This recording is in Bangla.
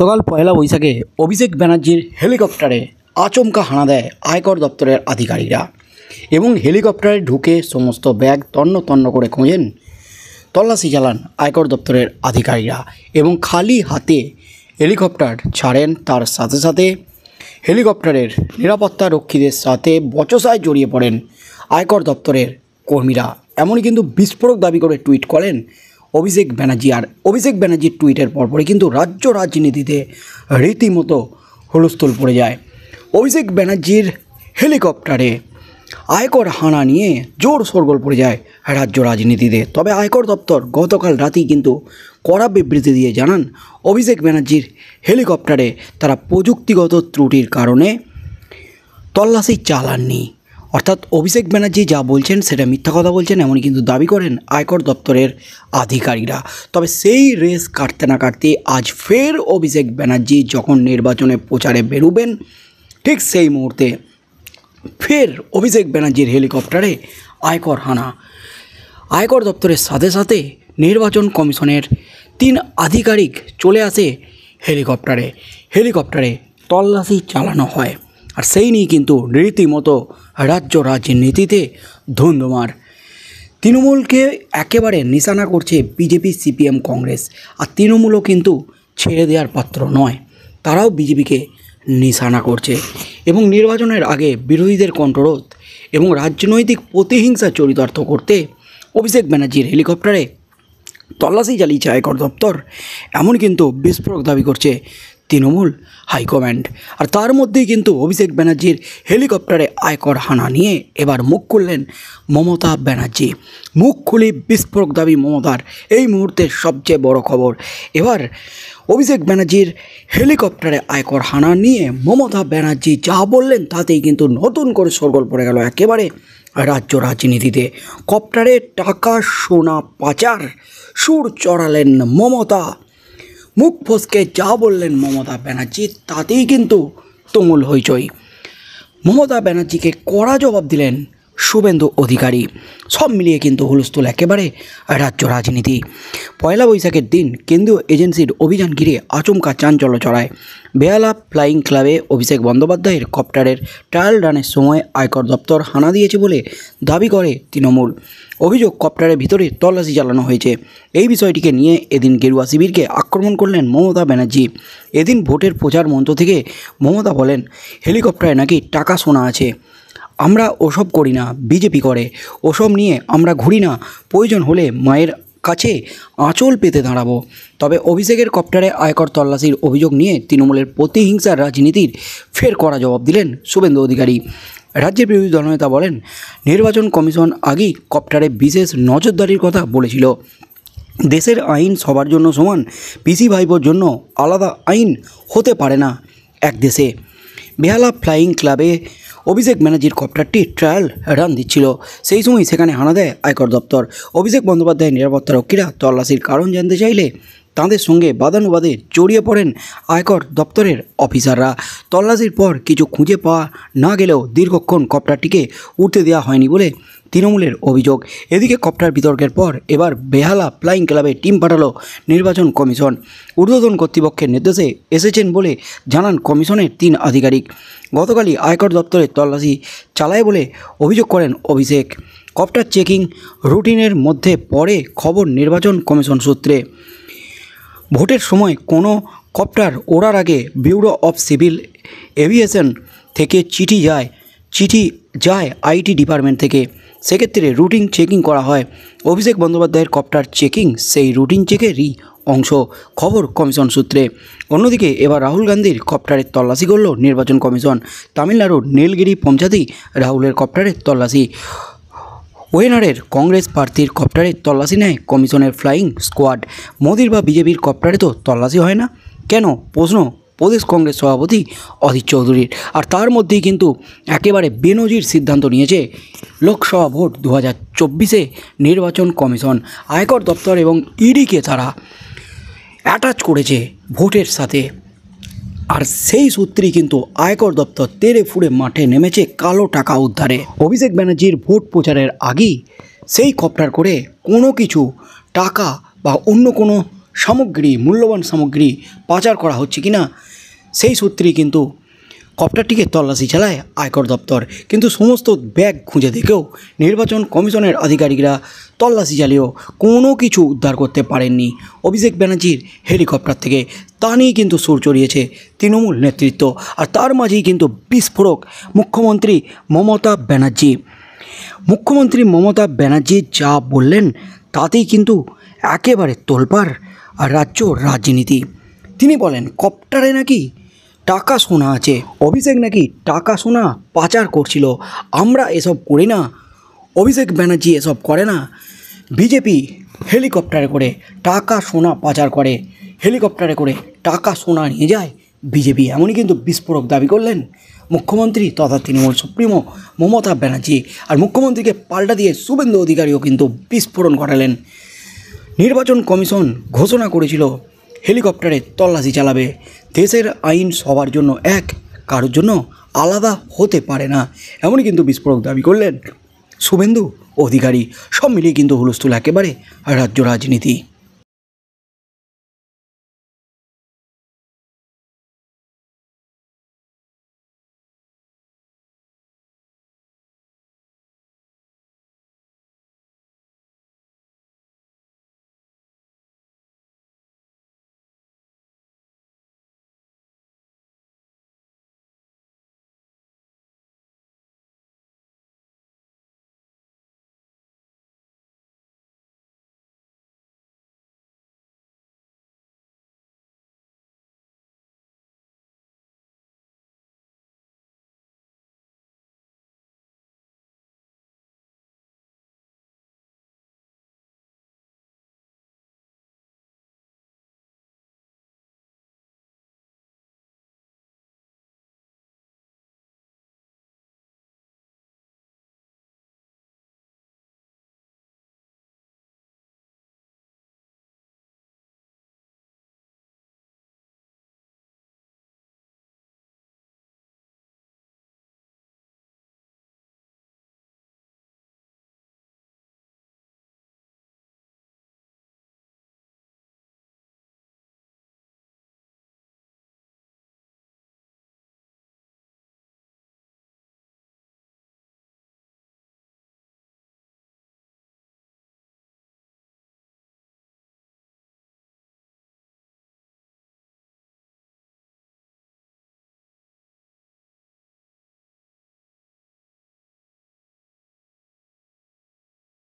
গতকাল পয়লা বৈশাখে অভিষেক ব্যানার্জির হেলিকপ্টারে আচমকা হানা দেয় আয়কর দপ্তরের আধিকারিকরা এবং হেলিকপ্টারে ঢুকে সমস্ত ব্যাগ তন্ন তন্ন করে খোঁজেন তল্লাশি চালান আয়কর দপ্তরের আধিকারিকরা এবং খালি হাতে হেলিকপ্টার ছাড়েন তার সাথে সাথে হেলিকপ্টারের নিরাপত্তা রক্ষীদের সাথে বচসায় জড়িয়ে পড়েন আয়কর দপ্তরের কর্মীরা এমনই কিন্তু বিস্ফোরক দাবি করে টুইট করেন অভিষেক ব্যানার্জি আর অভিষেক ব্যানার্জির টুইটের পরপরই কিন্তু রাজ্য রাজনীতিতে রীতিমতো হুলস্থুল পড়ে যায় অভিষেক ব্যানার্জির হেলিকপ্টারে আয়কর হানা নিয়ে জোর সরগোল পড়ে যায় রাজ্য রাজনীতিতে তবে আয়কর দপ্তর গতকাল রাতেই কিন্তু কড়া বিবৃতি দিয়ে জানান অভিষেক ব্যানার্জির হেলিকপ্টারে তারা প্রযুক্তিগত ত্রুটির কারণে তল্লাশি চালাননি অর্থাৎ অভিষেক ব্যানার্জি যা বলছেন সেটা মিথ্যা কথা বলছেন এমনই কিন্তু দাবি করেন আয়কর দপ্তরের আধিকারিকরা তবে সেই রেস কাটতে না কাটতে আজ ফের অভিষেক ব্যানার্জি যখন নির্বাচনে প্রচারে বেরুবেন ঠিক সেই মুহূর্তে ফের অভিষেক ব্যানার্জির হেলিকপ্টারে আয়কর হানা আয়কর দপ্তরের সাথে সাথে নির্বাচন কমিশনের তিন আধিকারিক চলে আসে হেলিকপ্টারে হেলিকপ্টারে তল্লাশি চালানো হয় আর সেই নিয়ে কিন্তু রীতিমতো রাজ্য রাজনীতিতে ধুন্ধুমার তৃণমূলকে একেবারে নিশানা করছে বিজেপি সিপিএম কংগ্রেস আর তৃণমূলও কিন্তু ছেড়ে দেওয়ার পাত্র নয় তারাও বিজেপিকে নিশানা করছে এবং নির্বাচনের আগে বিরোধীদের কণ্ঠরোধ এবং রাজনৈতিক প্রতিহিংসা চরিতার্থ করতে অভিষেক ব্যানার্জির হেলিকপ্টারে তল্লাশি চালিয়েছে আয়কর দপ্তর এমন কিন্তু বিস্ফোরক দাবি করছে তৃণমূল হাইকম্যান্ড আর তার মধ্যেই কিন্তু অভিষেক ব্যানার্জির হেলিকপ্টারে আয়কর হানা নিয়ে এবার মুখ খুললেন মমতা ব্যানার্জি মুখ খুলে বিস্ফোরক দাবি মমতার এই মুহূর্তে সবচেয়ে বড় খবর এবার অভিষেক ব্যানার্জির হেলিকপ্টারে আয়কর হানা নিয়ে মমতা ব্যানার্জি যা বললেন তাতেই কিন্তু নতুন করে সরগোল পড়ে গেল একেবারে রাজ্য রাজনীতিতে কপ্টারে টাকা সোনা পাচার সুর চড়ালেন মমতা মুখ ফসকে যা বললেন মমতা ব্যানার্জি তাতেই কিন্তু তুমুল হইচই মমতা ব্যানার্জিকে কড়া জবাব দিলেন শুভেন্দু অধিকারী সব মিলিয়ে কিন্তু হুলস্থুল একেবারে রাজ্য রাজনীতি পয়লা বৈশাখের দিন কেন্দ্রীয় এজেন্সির অভিযান ঘিরে আচমকা চাঞ্চল্য চড়ায় বেহালা ফ্লাইং ক্লাবে অভিষেক বন্দ্যোপাধ্যায়ের কপ্টারের ট্রায়াল রানের সময় আয়কর দপ্তর হানা দিয়েছে বলে দাবি করে তৃণমূল অভিযোগ কপ্টারের ভিতরে তল্লাশি চালানো হয়েছে এই বিষয়টিকে নিয়ে এদিন গেরুয়া শিবিরকে আক্রমণ করলেন মমতা ব্যানার্জি এদিন ভোটের প্রচার মন্ত্র থেকে মমতা বলেন হেলিকপ্টারে নাকি টাকা শোনা আছে আমরা ওসব করি না বিজেপি করে ওসব নিয়ে আমরা ঘুরি না প্রয়োজন হলে মায়ের কাছে আঁচল পেতে দাঁড়াবো তবে অভিষেকের কপ্টারে আয়কর তল্লাশির অভিযোগ নিয়ে তৃণমূলের প্রতিহিংসার রাজনীতির ফের করা জবাব দিলেন শুভেন্দু অধিকারী রাজ্যের বিরোধী দলনেতা বলেন নির্বাচন কমিশন আগেই কপ্টারে বিশেষ নজরদারির কথা বলেছিল দেশের আইন সবার জন্য সমান পিসি ভাইবোর জন্য আলাদা আইন হতে পারে না এক দেশে বেহালা ফ্লাইং ক্লাবে অভিষেক ব্যানার্জির কপ্টারটি ট্রায়াল রান দিচ্ছিল সেই সময় সেখানে হানা দেয় আয়কর দপ্তর অভিষেক বন্দ্যোপাধ্যায়ের নিরাপত্তা রক্ষীরা তল্লাশির কারণ জানতে চাইলে তাঁদের সঙ্গে বাদানুবাদে জড়িয়ে পড়েন আয়কর দপ্তরের অফিসাররা তল্লাশির পর কিছু খুঁজে পাওয়া না গেলেও দীর্ঘক্ষণ কপ্টারটিকে উঠতে দেওয়া হয়নি বলে তৃণমূলের অভিযোগ এদিকে কপ্টার বিতর্কের পর এবার বেহালা ফ্লাইং ক্লাবে টিম পাঠালো নির্বাচন কমিশন ঊর্ধ্বতন কর্তৃপক্ষের নির্দেশে এসেছেন বলে জানান কমিশনের তিন আধিকারিক গতকালই আয়কর দপ্তরের তল্লাশি চালায় বলে অভিযোগ করেন অভিষেক কপ্টার চেকিং রুটিনের মধ্যে পড়ে খবর নির্বাচন কমিশন সূত্রে ভোটের সময় কোনো কপ্টার ওড়ার আগে ব্যুরো অফ সিভিল এভিয়েশন থেকে চিঠি যায় চিঠি যায় আইটি ডিপার্টমেন্ট থেকে সেক্ষেত্রে রুটিন চেকিং করা হয় অভিষেক বন্দ্যোপাধ্যায়ের কপ্টার চেকিং সেই রুটিন চেকেরই অংশ খবর কমিশন সূত্রে অন্যদিকে এবার রাহুল গান্ধীর কপ্টারের তল্লাশি করল নির্বাচন কমিশন তামিলনাড়ুর নীলগিরি পঞ্চায়েতেই রাহুলের কপ্টারের তল্লাশি ওয়েনারের কংগ্রেস প্রার্থীর কপ্টারে তল্লাশি নেয় কমিশনের ফ্লাইং স্কোয়াড মোদির বা বিজেপির কপ্টারে তো তল্লাশি হয় না কেন প্রশ্ন প্রদেশ কংগ্রেস সভাপতি অধীর চৌধুরীর আর তার মধ্যেই কিন্তু একেবারে বেনজির সিদ্ধান্ত নিয়েছে লোকসভা ভোট দু হাজার চব্বিশে নির্বাচন কমিশন আয়কর দপ্তর এবং ইডিকে তারা অ্যাটাচ করেছে ভোটের সাথে আর সেই সূত্রেই কিন্তু আয়কর দপ্তর তেরে ফুড়ে মাঠে নেমেছে কালো টাকা উদ্ধারে অভিষেক ব্যানার্জির ভোট প্রচারের আগেই সেই কপ্টার করে কোনো কিছু টাকা বা অন্য কোনো সামগ্রী মূল্যবান সামগ্রী পাচার করা হচ্ছে কি না সেই সূত্রেই কিন্তু কপ্টারটিকে তল্লাশি চালায় আয়কর দপ্তর কিন্তু সমস্ত ব্যাগ খুঁজে দেখেও নির্বাচন কমিশনের আধিকারিকরা তল্লাশি চালিয়েও কোনো কিছু উদ্ধার করতে পারেননি অভিষেক ব্যানার্জির হেলিকপ্টার থেকে তা নিয়েই কিন্তু সুর চড়িয়েছে তৃণমূল নেতৃত্ব আর তার মাঝেই কিন্তু বিস্ফোরক মুখ্যমন্ত্রী মমতা ব্যানার্জি মুখ্যমন্ত্রী মমতা ব্যানার্জি যা বললেন তাতেই কিন্তু একেবারে তোলপার আর রাজ্য রাজনীতি তিনি বলেন কপ্টারে নাকি টাকা সোনা আছে অভিষেক নাকি টাকা সোনা পাচার করছিল আমরা এসব করি না অভিষেক ব্যানার্জি এসব করে না বিজেপি হেলিকপ্টারে করে টাকা সোনা পাচার করে হেলিকপ্টারে করে টাকা সোনা নিয়ে যায় বিজেপি এমনই কিন্তু বিস্ফোরক দাবি করলেন মুখ্যমন্ত্রী তথা তৃণমূল সুপ্রিমো মমতা ব্যানার্জি আর মুখ্যমন্ত্রীকে পাল্টা দিয়ে শুভেন্দু অধিকারীও কিন্তু বিস্ফোরণ ঘটালেন নির্বাচন কমিশন ঘোষণা করেছিল হেলিকপ্টারে তল্লাশি চালাবে দেশের আইন সবার জন্য এক কারোর জন্য আলাদা হতে পারে না এমনই কিন্তু বিস্ফোরক দাবি করলেন শুভেন্দু অধিকারী সব মিলিয়ে কিন্তু হুলস্থুল একেবারে রাজ্য রাজনীতি